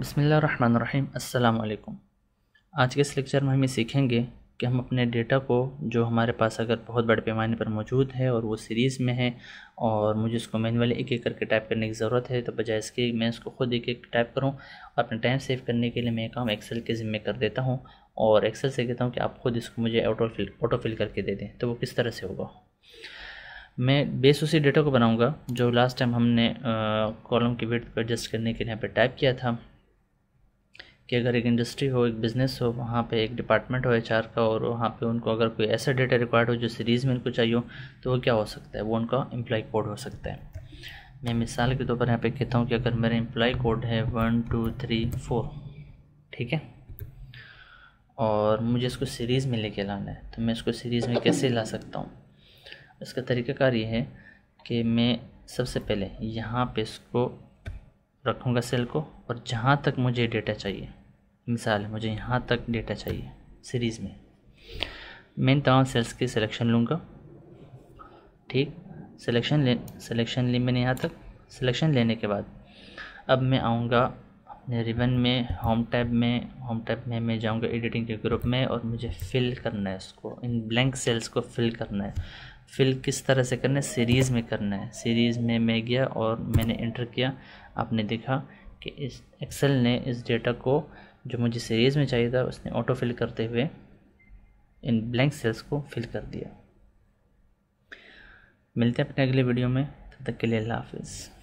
बिसमीम अल्लाम आज के इस लेक्चर में हम ये सीखेंगे कि हम अपने डेटा को जो हमारे पास अगर बहुत बड़े पैमाने पर मौजूद है और वो सीरीज़ में है और मुझे इसको मैनुअली एक एक करके टाइप करने की ज़रूरत है तो बजाय इसके मैं इसको खुद एक एक टाइप करूँ और अपना टाइम सेव करने के लिए मैं काम एक्सेल के ज़िम्मे कर देता हूँ और एक्सेल से कहता हूँ कि आप खुद इसको मुझे ऑटो फिल ऑटो फिल करके दे दें तो वो किस तरह से होगा मैं बेस उसी डेटा को बनाऊंगा जो लास्ट टाइम हमने कॉलम की वेट को एडजस्ट करने के लिए यहाँ पर टाइप किया था कि अगर एक इंडस्ट्री हो एक बिज़नेस हो वहाँ पे एक डिपार्टमेंट हो एच का और वहाँ पे उनको अगर कोई ऐसा डेटा रिक्वायर्ड हो जो सीरीज़ में उनको चाहिए हो तो वो क्या हो सकता है वो उनका एम्प्लॉय कोड हो सकता है मैं मिसाल के तौर पर यहाँ पे कहता हूँ कि अगर मेरा एम्प्लॉय कोड है वन टू थ्री फोर ठीक है और मुझे इसको सीरीज़ में लेके लाना है तो मैं इसको सीरीज़ में कैसे ला सकता हूँ इसका तरीक़ाकार ये है कि मैं सबसे पहले यहाँ पे इसको रखूँगा सेल को और जहाँ तक मुझे डेटा चाहिए मिसाल मुझे यहाँ तक डेटा चाहिए सीरीज़ में मैं इन तमाम सेल्स की सिलेक्शन लूँगा ठीक सिलेक्शन ले सिलेक्शन ली मैंने यहाँ तक सिलेक्शन लेने के बाद अब मैं आऊँगा अपने रिबन में होम टैब में होम टैब में मैं जाऊँगा एडिटिंग के ग्रुप में और मुझे फिल करना है इसको इन ब्लैंक सेल्स को फिल करना है फिल किस तरह से करना है सीरीज़ में करना है सीरीज़ में मैं गया और मैंने इंटर किया आपने देखा कि इस एक्सेल ने इस डेटा को जो मुझे सीरीज़ में चाहिए था उसने ऑटो फिल करते हुए इन ब्लैंक सेल्स को फिल कर दिया मिलते हैं अपने अगले वीडियो में तब तक के लिए अल्लाह हाफिज़